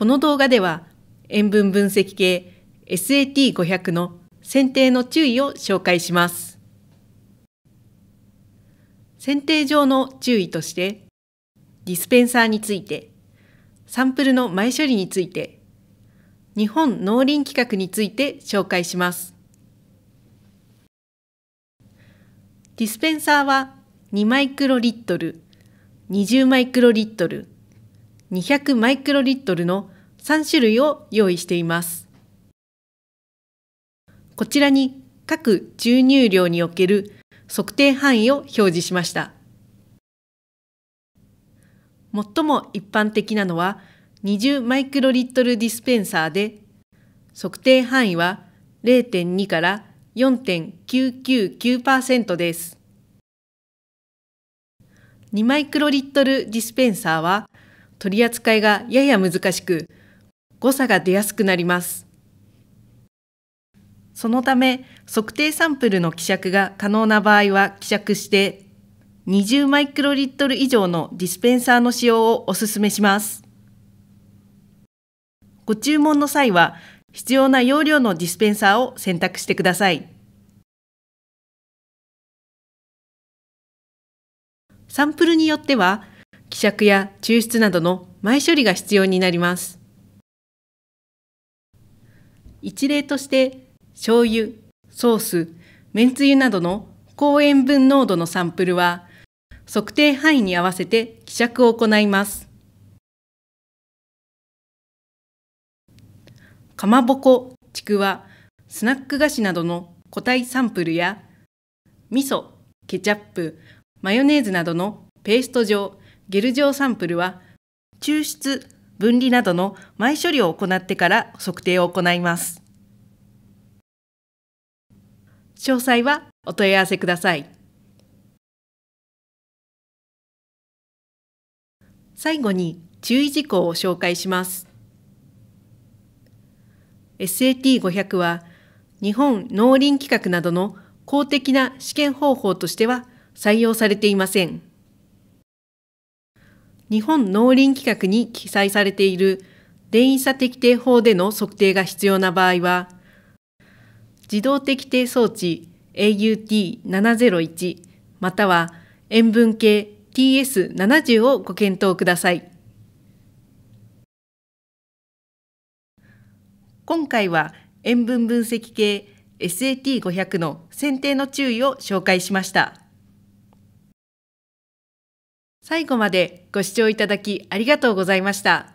この動画では塩分分析系 SAT500 の選定の注意を紹介します。選定上の注意として、ディスペンサーについて、サンプルの前処理について、日本農林規格について紹介します。ディスペンサーは2マイクロリットル、20マイクロリットル、200マイクロリットルの3種類を用意しています。こちらに各注入量における測定範囲を表示しました。最も一般的なのは20マイクロリットルディスペンサーで、測定範囲は0.2から4.999%です。2マイクロリットルディスペンサーは取り扱いがやや難しく、誤差が出やすくなります。そのため、測定サンプルの希釈が可能な場合は希釈して、20マイクロリットル以上のディスペンサーの使用をお勧めします。ご注文の際は、必要な容量のディスペンサーを選択してください。サンプルによっては、希釈や抽出などの前処理が必要になります。一例として、醤油、ソース、めんつゆなどの高塩分濃度のサンプルは、測定範囲に合わせて希釈を行います。かまぼこ、ちくわ、スナック菓子などの個体サンプルや、味噌、ケチャップ、マヨネーズなどのペースト状、ゲル状サンプルは抽出、分離などの前処理を行ってから測定を行います。詳細はお問い合わせください。最後に注意事項を紹介します。SAT500 は日本農林規格などの公的な試験方法としては採用されていません。日本農林規格に記載されている電位差適定法での測定が必要な場合は、自動適定装置 AUT701 または塩分計 TS70 をご検討ください。今回は塩分分析系 SAT500 の選定の注意を紹介しました。最後までご視聴いただきありがとうございました。